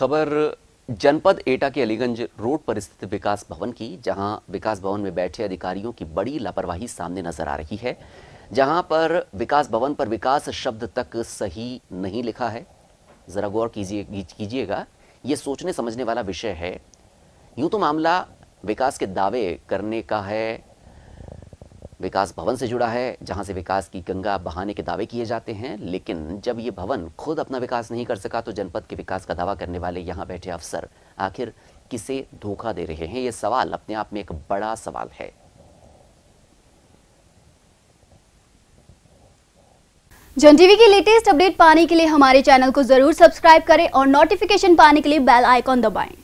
खबर जनपद एटा के अलीगंज रोड पर स्थित विकास भवन की जहां विकास भवन में बैठे अधिकारियों की बड़ी लापरवाही सामने नजर आ रही है जहां पर विकास भवन पर विकास शब्द तक सही नहीं लिखा है ज़रा गौर कीजिए कीजिएगा ये सोचने समझने वाला विषय है यूं तो मामला विकास के दावे करने का है विकास भवन से जुड़ा है जहां से विकास की गंगा बहाने के दावे किए जाते हैं लेकिन जब ये भवन खुद अपना विकास नहीं कर सका तो जनपद के विकास का दावा करने वाले यहाँ बैठे अफसर आखिर किसे धोखा दे रहे हैं ये सवाल अपने आप में एक बड़ा सवाल है जन टीवी की लेटेस्ट अपडेट पाने के लिए हमारे चैनल को जरूर सब्सक्राइब करें और नोटिफिकेशन पाने के लिए बेल आइकॉन दबाएं